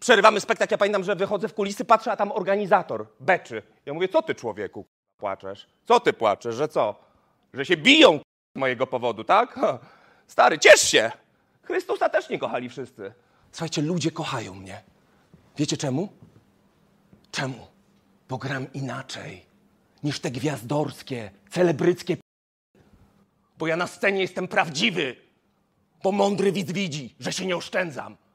Przerywamy spektakl. Ja pamiętam, że wychodzę w kulisy, patrzę, a tam organizator beczy. Ja mówię, co ty człowieku płaczesz? Co ty płaczesz, że co? Że się biją z mojego powodu, tak? Stary, ciesz się! Chrystusa też nie kochali wszyscy. Słuchajcie, ludzie kochają mnie. Wiecie czemu? Czemu? Bo gram inaczej niż te gwiazdorskie, celebryckie Bo ja na scenie jestem prawdziwy. Bo mądry widz widzi, że się nie oszczędzam.